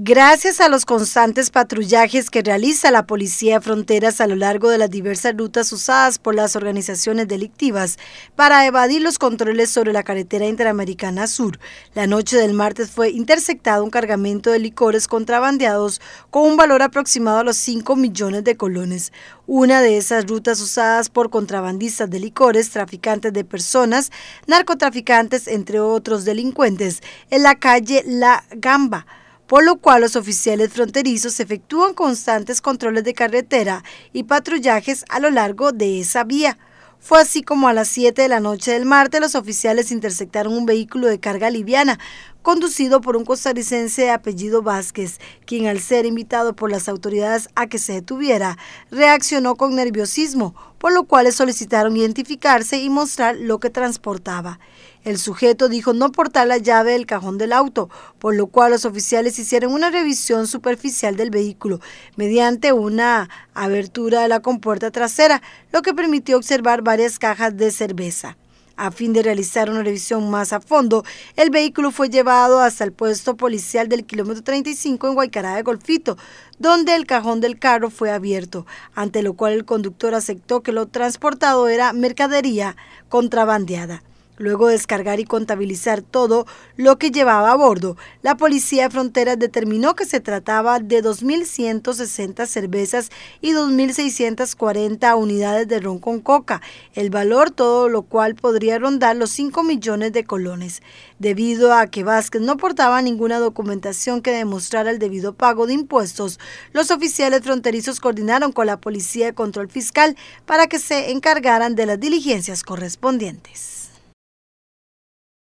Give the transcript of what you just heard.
Gracias a los constantes patrullajes que realiza la Policía Fronteras a lo largo de las diversas rutas usadas por las organizaciones delictivas para evadir los controles sobre la carretera interamericana sur, la noche del martes fue interceptado un cargamento de licores contrabandeados con un valor aproximado a los 5 millones de colones. Una de esas rutas usadas por contrabandistas de licores, traficantes de personas, narcotraficantes, entre otros delincuentes, en la calle La Gamba por lo cual los oficiales fronterizos efectúan constantes controles de carretera y patrullajes a lo largo de esa vía. Fue así como a las 7 de la noche del martes los oficiales interceptaron un vehículo de carga liviana conducido por un costarricense de apellido Vázquez, quien al ser invitado por las autoridades a que se detuviera, reaccionó con nerviosismo, por lo cual le solicitaron identificarse y mostrar lo que transportaba. El sujeto dijo no portar la llave del cajón del auto, por lo cual los oficiales hicieron una revisión superficial del vehículo mediante una abertura de la compuerta trasera, lo que permitió observar varias cajas de cerveza. A fin de realizar una revisión más a fondo, el vehículo fue llevado hasta el puesto policial del kilómetro 35 en Guaycará de Golfito, donde el cajón del carro fue abierto, ante lo cual el conductor aceptó que lo transportado era mercadería contrabandeada. Luego de descargar y contabilizar todo lo que llevaba a bordo, la Policía de Fronteras determinó que se trataba de 2.160 cervezas y 2.640 unidades de ron con coca, el valor todo lo cual podría rondar los 5 millones de colones. Debido a que Vázquez no portaba ninguna documentación que demostrara el debido pago de impuestos, los oficiales fronterizos coordinaron con la Policía de Control Fiscal para que se encargaran de las diligencias correspondientes.